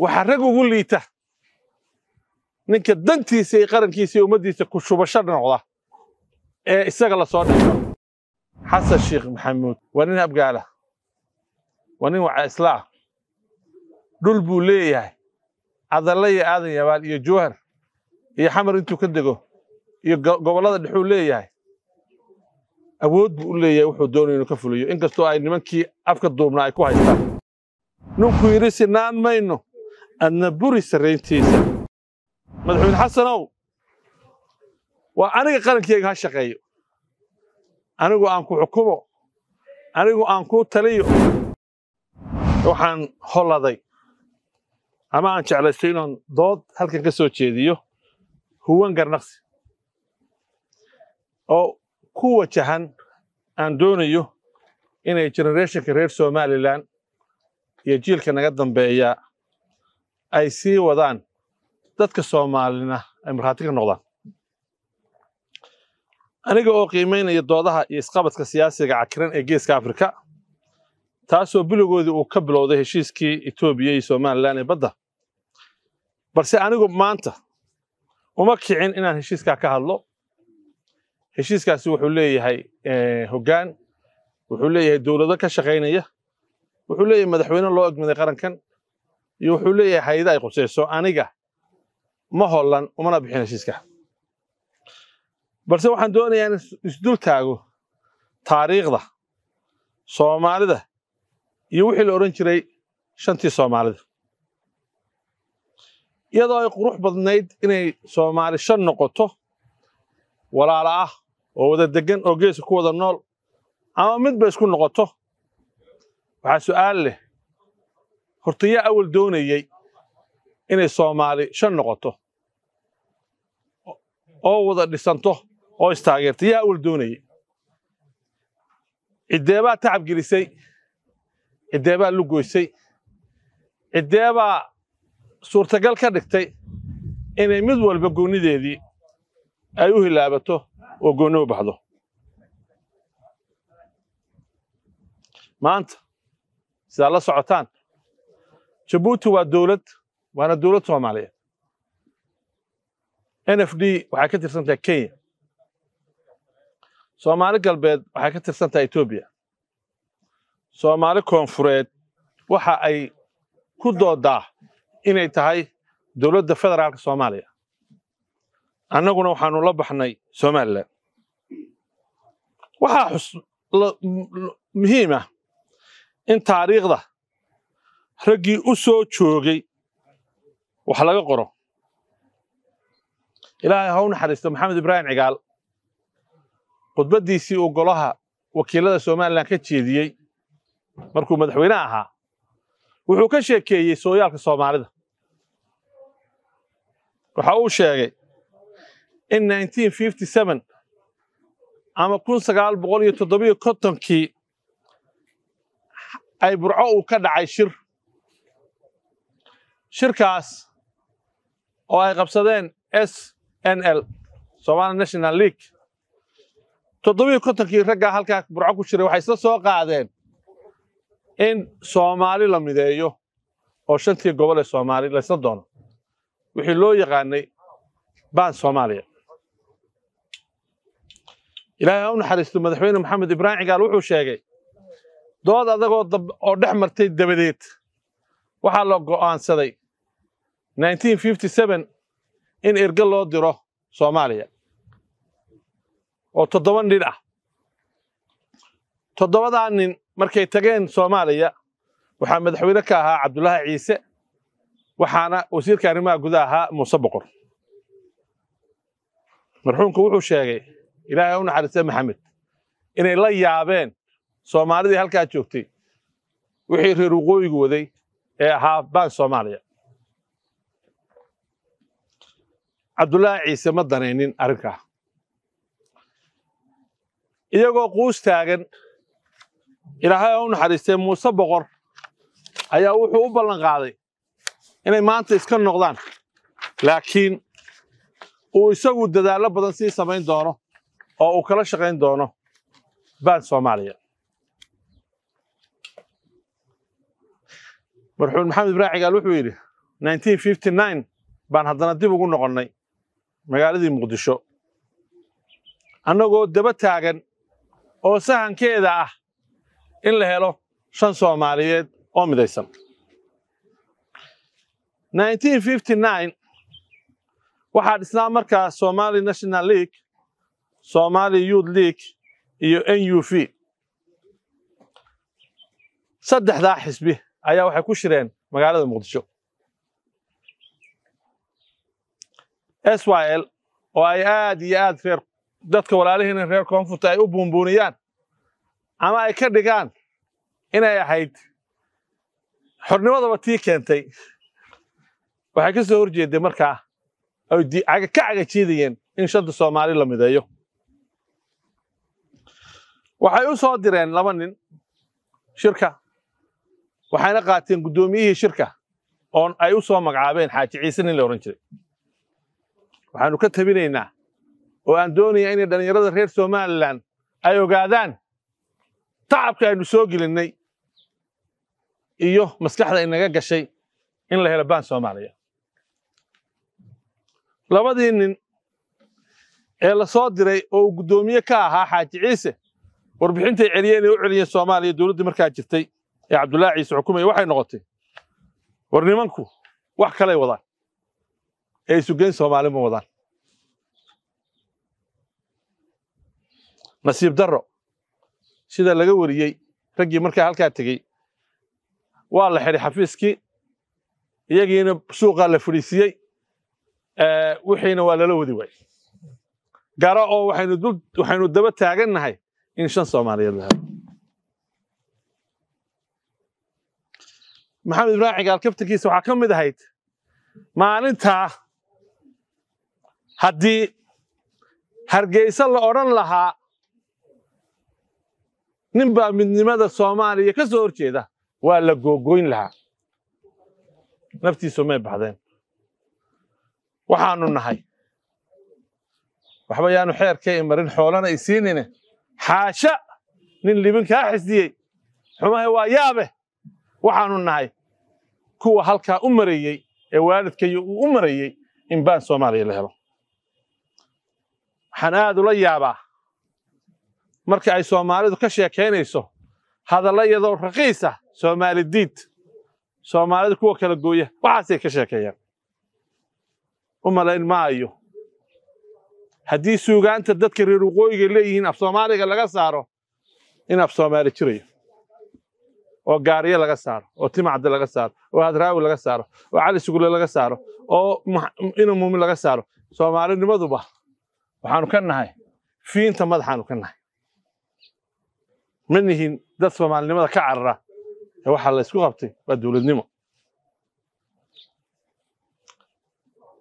waxaa rag ugu liita ninka dantiisa iyo qarankiisa iyo ummaddiisa ku shubasho noqda ee isaga la soo dhexo xasan sheekh maxamuud waa nin abgaala waa nin waca islaah dhul buu leeyahay adalle iyo aadan yabaal iyo jowhar iyo xamar intuu ka dego iyo gobollada dhexuu leeyahay awood buu u leeyahay wuxuu doonaya inuu ka fuliyo inkastoo ay nimankii afka duubnaa ay ku haystaan ninkuu yidhi sinaan mayno adna buri sarrayntiisa madaxweyne xasanow waa aniga qarankeyga ha shaqeeyo anigu aan ku xukumo anigu aan kuu taliyo waxaan holladay ama aan jeclaystay inaan dood halkan ka soo jeediyo huwan garnaqsi oo ku wajahan aan doonayo inay generationka reer somalilan iyo jiilka naga dambeeya ay sii wadaan dadka soomaalina ay markhaati ka noqdaan aniga oo qiimaynaya doodaha iyo isqabadka siyaasiga cakiran ee geeska afrika taasoo bilowgoodii uu ka bilowday heshiiskii etoobiya iyo somalilan ee badda balse anigu maanta uma kicin inaan heshiiskaa ka hadlo heshiiskaasi wuxuu leeyahay eh, hoggaan wuxuu leeyahay dowlado ka shaqaynaya wuxuu leeyahay madaxweyne loo egmaday qarankan iyo wuxuu leeyahay hay-ada ay qusayso aniga ma hollan umana bixin heshiiska balse waxaan doonayaa in isdul taago taariikhda soomaalida iyo wixii la odhan jiray shantii soomaalida iyadoo ay qurux badnayd inay soomaali shan noqoto walaala ah oo wada deggan oo geeska ku wada nool ama midba isku noqoto waxaa su'aal leh horta yaa awal doonayey inay soomaali shan noqoto oo wada dhisanto oo istaageerta yaa awal doonayey ciddeebaa tacab gelisay ciddeebaa lugoysay ciddeebaa suurtagal ka dhigtay inay mid walba goonideedii ay u hilaabato oo goonno u baxdo maanta sidaad la socotaan jabuuti waa dowlad waana dowlad soomaaliyeed n f d waxay ka tirsan tahay kenya soomaali galbeed waxay ka tirsan tahay etoobiya soomaali koonfureed waxa ay ku doodaa inay tahay dowladda federaalka soomaaliya annaguna waxaanu la baxnay somalilan waxaa xus muhiim ah in taariikhda raggii u soo joogay wax laga qoro ilaahay ha u naxariisto maxamed ibraahim cigaal khudbaddiisii uu golaha wakiilada somalilan ka jeediyey markuu madaxweyne ahaa wuxuu ka sheekeeyey sooyaalka soomaalida waxa uu sheegay in ama kun sagaal boqol iyo kontonkii ay burco uu ka dhacay shir shirkaas oo ay qabsadeen s n l somalia national league toddobiiy kontonkii raggaa halkaa burco ku jiray waxay isla soo qaadeen in soomaali la mideeyo oo shantii gobol ee soomaali laysla doono wixii loo yaqaanay baan soomaaliya ilaahay ha u naxariisto madaxweyne maxamed ibraahim cigaal wuxuu sheegay dood adagoo oo dhex martay dabadeed waxaa la go'aansaday 1957 in erge loo diro soomaaliya oo toddoba nin ah toddobadaa nin markay tageen soomaaliya waxaa madaxweyne ka ahaa cabdulaahi ciise waxaana wasiirka arrimaha gudaha ahaa muuse boqor marxuumku wuxuu sheegay ilaahay u naxariiste maxamed inay la yaabeen soomaalidii halkaa joogtay wixii reer waqooyigu waday ee ahaa baan soomaaliya cabdullaahi ciise ma danaynin arrinkaa iyagoo quus taagan ilaahay oo u naxariistay muuse boqor ayaa wuxuu u ballan qaaday inay maanta iska noqdaan laakiin uu isagu dadaallo badan sii samayn doono oo uu kala shaqayn doono baan soomaaliya marxuun maxamed ibraahim cigaal wuxuu yidhi baan haddana dib ugu noqonnay magaaladii muqdisho annagoo daba taagan oo sahankeeda ah in la helo shan soomaaliyeed oo midaysan waxaa dhisnaa markaa somali national league somali youth league iyo n u v saddexdaa xisbi ayaa waxay ku shireen magaalada muqdisho israel oo ay aad iyo aad reer dadka walaalihiina reer koonfurta ay u buunbuuniyaan ama ay ka dhigaan inay ahayd xornimadaba tii keentay waxay ka soo horjeeday markaa ay ka cagajiidayeen in shanta soomaali la mideeyo waxay u soo direen laba nin shirka waxayna qaateen guddoomiyihii shirka oo ay u soo magacaabeen xaaji ciise nin la oran jiray waxaanu ka tabinaynaa oo aan doonayaa inay dhallinyarada reer somalilan ay ogaadaan tacabka aynu soo gelinnay iyo maskaxda inaga gashay in la helo baan soomaaliya labadii nin ee lasoo diray oo uu guddoomiye ka ahaa xaaji ciise warbixintay celiyeen ee u celiyeen soomaaliya dowladdii markaa jirtay ee cabdullaahi ciise xukumaya waxay noqotay war nimanku wax kalay wadaan ee isugeyn soomaali ma wadaan nasiib darro sida laga wariyey raggii markaa halkaa tegey waa la xidhay xafiiskii iyagiina suuqaa la fadhiisiiyey wixiina waa lala wadi waayey garo oo waxaynu daba taagannahay in shan soomaaliyeed la maxamed ibraahim cagaal kaftankiisa waxaa ka mid ahayd maalintaa haddii hargeysa la odhan lahaa nin baa midnimada soomaaliya ka soo horjeeda waa la googoyn lahaa naftiisu may baxdeen waxaanu nahay waxba yaanu xeerkay marin xoolana i siinine xaasha nin libin kaa xisdiyey xumahay waa yaabe waxaanu nahay kuwa halkaa u marayey ee waalidkayo uu u marayey in baan soomaaliya la helo waxaan aad ula yaabaa marka ay soomaalidu ka sheekaynayso hadallayadoo raqiisa ah, soomaali diid soomaalida kuwa kala gooya waxaasay ka sheekeeyaan u malayn maayo haddii suugaanta dadka reer waqooyiga leeyihiin af soomaaliga laga saaro in af soomaali jirayo oo gaariye laga saaro oo timacdi laga saaro oo hadraawi laga saaro oo cali sugule laga saaro oo ina muumin laga saaro soomaalinimaduba waxaanu ka nahay fiinta madaxaanu ka nahay ma nihin dad soomaalinimada ka carara ee waxaa laysku qabtay waa dowladnimo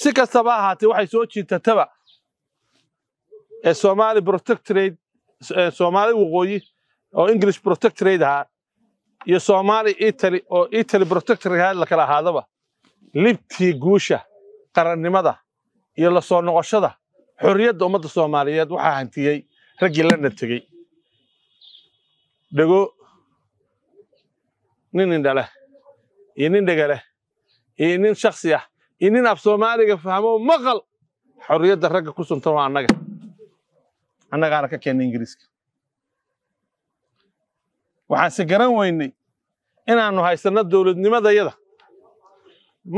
si kastaba ahaatee waxay soo jiitataba ee somali protectorate soomaali waqooyi oo english protectorate ahaa iyo somali italy oo italy protectorate la kala ahaadaba libtii guusha qarannimada iyo lasoo noqoshada xorriyadda ummadda soomaaliyeed waxaa hantiyey raggii lana tegey dhego nin indhaleh iyo nin dhegaleh iyo nin shaksi ah iyo nin af soomaaliga fahmo maqal xorriyadda ragga ku suntan waa annaga annagaana ka keenna ingiriiska waxaanse garan weynay inaannu haysanno yada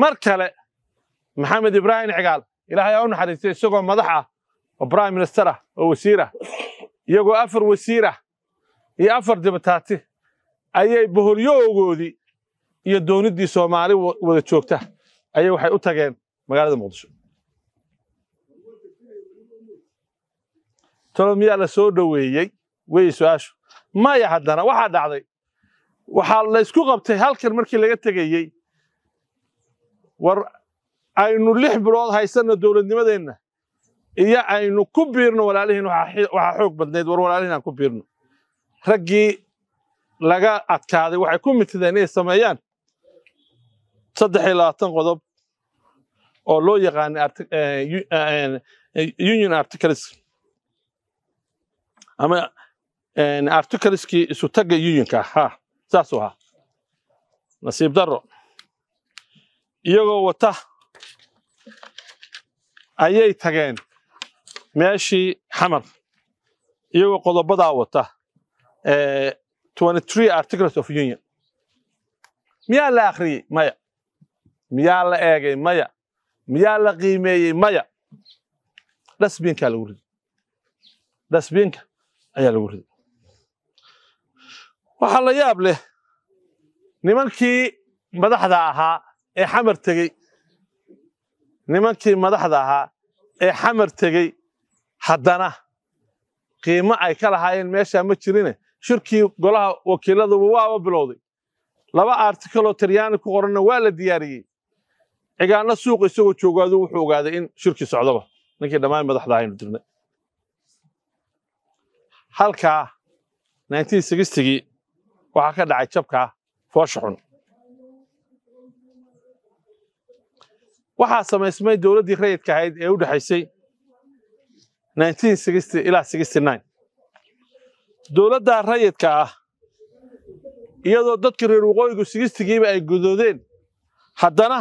mar kale maxamed ibraahim cigaal ilaahay ha u naxariistay isagoo madax ah oo prime minister ah oo wasiir ah iyagoo afar wasiir ah iyo afar dibataati ayay bohoryoogoodii iyo dooniddii soomaali wada joogta ayay waxay u tageen magaalada muqdisho tolo miyaa la soo dhoweeyey weye su-aashu maya haddana waxaa dhacday waxaa laysku qabtay halkan markii laga tegayey war aynu lix bilood haysanno dowladnimadeenna iyo aynu ku biirno walaalihiin waxaa xoog badnayd war walaalihiin aan ku biirno raggii laga adkaaday waxay ku mitideen inay sameeyaan saddex iyo labaatan qodob oo loo yaqaana eh, eh, eh, union articles ama articleskii taga unionka ah saasuu ahaa nasiib daro iyagoo wata ayay tageen meeshii xamar iyagoo qodobadaa wata articles of union miyaa la akhriyey maya miyaa la eegay maya miyaa la qiimeeyey maya dhasbiinkaa lagu riday dhasbiinka ayaa lagu riday waxaa la yaab leh nimankii madaxda ahaa ee xamar tegey nimankii madaxda ahaa ee xamar tegey haddana qiimo ay ka lahaayeen meeshaa ma jirine shirkii golaha wakiiladuba waaba bilowday laba artikaloo talyaani ku qoranna waa la diyaariyey cigaano suuq isagoo joogaadu wuxuu ogaaday in shirki socdaba ninkii dhammaan madaxda aynu dirnay halkaa gii waxaa ka dhacay jabkaa foosha xun waxaa samaysmay dowladdii rayidka ahayd ee u dhexaysay dowladda rayidka ah iyadoo dadkii reer waqooyigu sigistigiiba ay gudoodeen haddana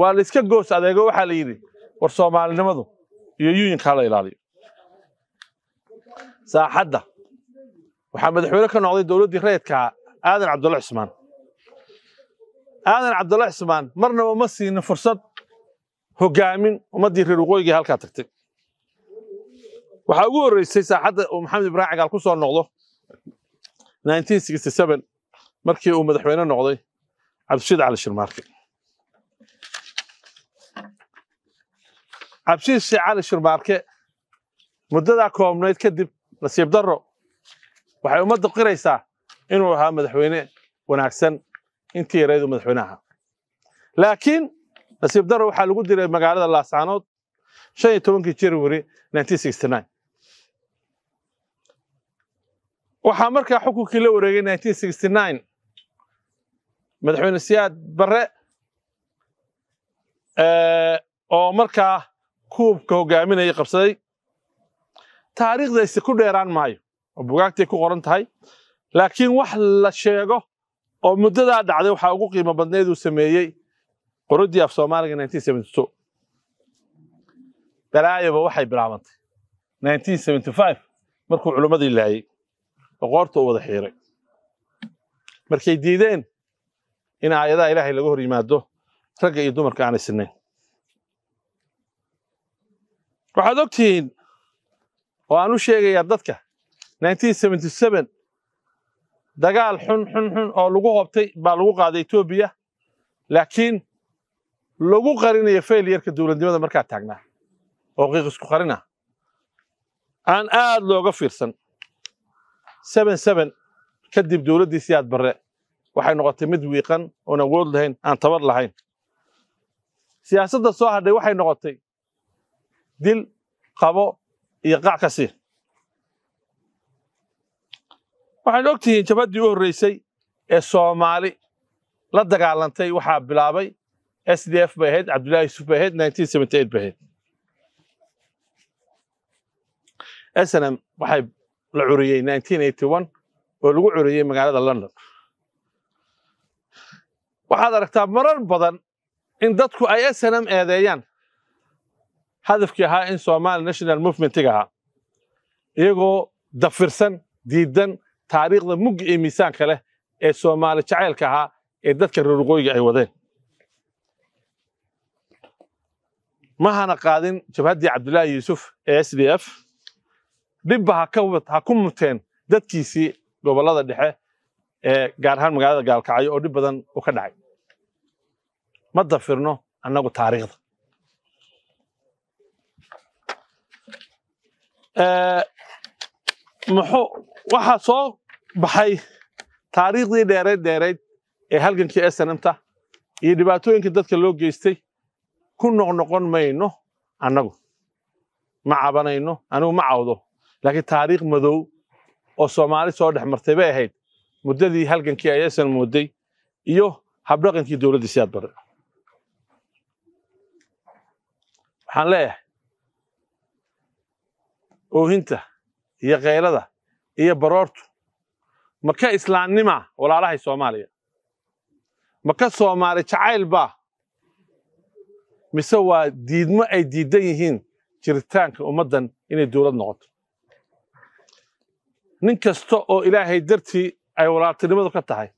waa laiska goos adeego waxaa la yidhi war soomaalinimadu iyo yuuyinkaa la ilaaliyo saaxadda waxaa madaxweyne ka noqday dowladdii rayidkaa ah, aadan cabdulla cismaan aadan cabdulla cismaan marnaba ma siinin fursad hogaamin ummaddii reer waqooyigii halkaa tagtay waxaa ugu horreysay saaxadda uu maxamed ibraahim cagaal ku soo noqdo markii uu madaxweyne noqday cabdishiid cali shirmaarke cabdishiid cali shirmaarke muddadaa koobnayd kadib nasiib darro waxay ummadda qiraysaa inuu ahaa madaxweyne wanaagsan intii yarayd uu madaxweyne ahaa laakiin nasiib darro waxaa lagu diray magaalada laasaanood shan iyo tobankii januari waxaa markaa xukunkii la wareegay madaxweyne siyaad barre eh, oo markaa kuubka hogaaminayay qabsaday taariikhdaysi ku dheeraan maayo oo bugaagtay ku qoran tahay laakiin wax la sheego oo muddadaa dhacday waxaa ugu qiimo badnayd uu sameeyey qoruddii af soomaaliga garaayoba waxay bilaabantay markuu culimmadii laayay qoorta u wada xiiray markay diideen in aayadaha ilaahay laga hor yimaado ragga iyo dumarka aanay sinayn waxaad og tihiin oo aan u sheegayaa dadka dagaal xun xun xun oo lagu hobtay baa lagu qaaday etoobiya laakiin lagu qarinayo failiyarka dowladnimada markaa taagnaa oo qiiqisku isku qarina aan aad looga fiirsan kadib dowladdii siyaad barre waxay noqotay mid wiiqan oona wood lahayn aan tabar lahayn siyaasadda soo hadhay waxay noqotay dil qabo iyo qac ka sii waxaynu og tihiin jabaddii u horreysay ee soomaali la dagaalantay waxaa bilaabay s d f bay ahayd cabdullahi yusuf bay ahayd bay ahayd snm waxay la curiyey oo lagu curiyey magaalada london waxaad aragtaa marar badan in dadku ay snm eedeeyaan hadafkii ahaa in somali national movementig ahaa iyagoo dafirsan diidan taariikhda mugga ee miisaanka leh ee soomaali jacaylka ahaa ee dadka reer waqooyiga ay wadeen mahana qaadin jabhaddii cabdulaahi yuusuf ee s d f dhibba ha ku muteen dadkiisii gobolada dhexe ee gaar ahaan magaalada gaalkacyo oo dhib badan u ka dhacay ma dafirno annagu taariikhda waxaa soo baxay taariikhdii dheerayd dheerayd ee halgankii snmta iyo dhibaatooyinka dadka loo geystay ku noqnoqon mayno annagu ma cabanayno anigu ma cawdo laakiin taariikh madow oo soomaali soo dhex martay bay ahayd muddadii halgankii ayaysan mooday iyo habdhaqankii dowladdii siyaad bare waxaan leeyahay oohinta iyo kaylada iyo baroortu maka islaamnima walaalahay soomaaliya maka soomaali jacayl baa mise waa diidmo ay diidan yihiin jiritaanka ummaddan inay dowlad noqoto nin kasta oo ilaahay dartii ay walaaltinimadu ka tahay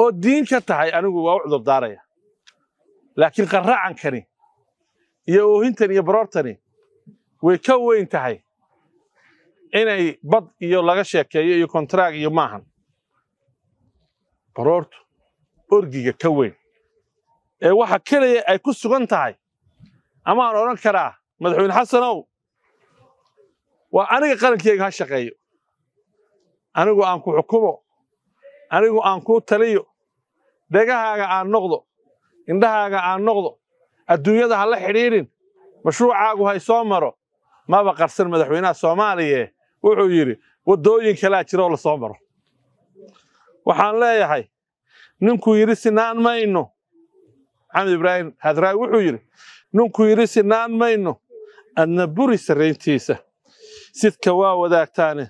oo diin ka tahay anigu waa u cudur daaraya laakiin qarraacankani iyo oohintan iyo baroortani way ka weyn tahay inay bad iyo laga sheekeeyo iyo kontraag iyo maahan baroortu orgiga ka weyn ee waxa keliya ay ku sugan tahay amaan odhan karaa madaxweyne xasanow waa aniga qarankeyga ha shaqeeyo anigu aan ku xukumo anigu aan kuu taliyo dhegahaaga aan noqdo indhahaaga aan noqdo adduunyada ha la xidhiidhin mashruucaagu hay soo maro maba qarsan madaxweynaha soomaaliyae wuxuu yidhi waddooyin kalaa jiroo la soo maro waxaan leeyahay ninkuu yidhi sinaan mayno maxamed ibraahim hadraawi wuxuu yidhi ninkuu yidhi sinaan mayno adna buri sarrayntiisa sidka waa wadaagtaane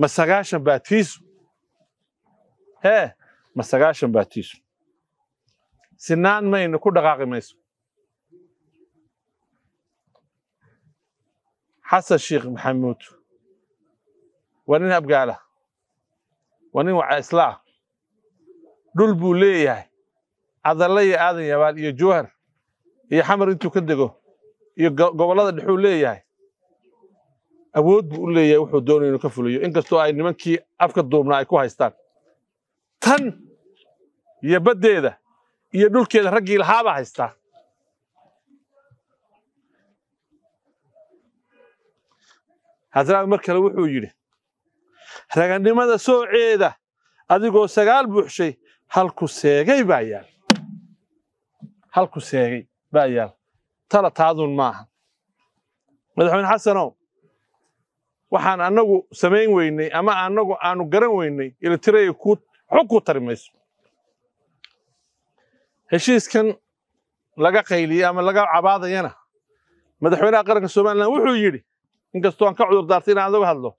ma sagaashan baatiisu hee ma sagaashan baatiisu sinaan mayna ku dhaqaaqi mayso xasan sheekh maxamuud waa nin abgaala waa nin waca islaah dhul buu leeyahay cadalla iyo aadan yabaal iyo jowhar iyo xamar intuu ka dego iyo gobollada dhexuu leeyahay awood buu u leeyahay wuxuu doonaya inuu ka fuliyo inkastoo ay nimankii afka duubnaa ay ku haystaan tan iyo baddeeda iyo dhulkeeda raggii lahaabaa haystaa hadraad mar kale wuxuu yidhi raganimada sooceeda adigoo sagaal buuxshay halku seegay baa yaal halku seegay baa yaal tala taadun maaha madaxweyne xasanow waxaan anagu samayn weynay ama annagu aanu garan weynay ilatireya xog ku tari mayso heshiiskan laga qayliye ama laga cabaadayana madaxweynaha qaranka somalilan wuxuu yidhi inkastoo aan ka cudur daartay inaan adagu hadlo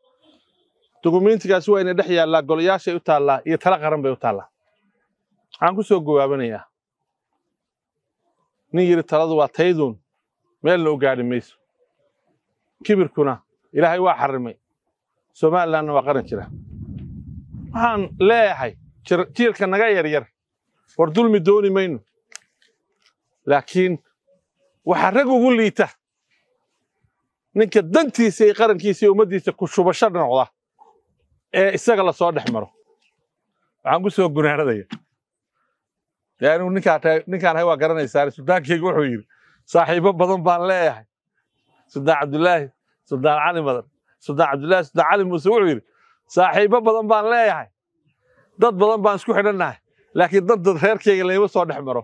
dukumentigaasi waa inay dhex yaallaa golayaashay u taallaa iyo tala qaran bay u taallaa waxaan ku soo gawaabanayaa nin yidhi taladu waa tayduun meelna u gaadhi mayso kibirkuna ilaahay waa xarimay somalilandna waa qaran jira waxaan leeyahay jiilka naga yaryar war dulmi dooni mayno laakiin waxaa rag ugu liita ninka dantiisa iyo qarankiisa iyo ummaddiisa ku shubasho noqda ee isaga la soo dhex maro waxaan ku soo gunaaradaya anigu ninkaanahay waa garanaysaa sudaankayga wuxuu yidhi saaxiibo badan baan leeyahay sudaan cabdulaahi suldaan cali madan suldaan cabdullaahi suldaan cali muuse wuxuu yidhi saaxiibbo badan baan leeyahay dad badan baan isku xidhannahay laakiin dadad reerkayga layma soo dhex maro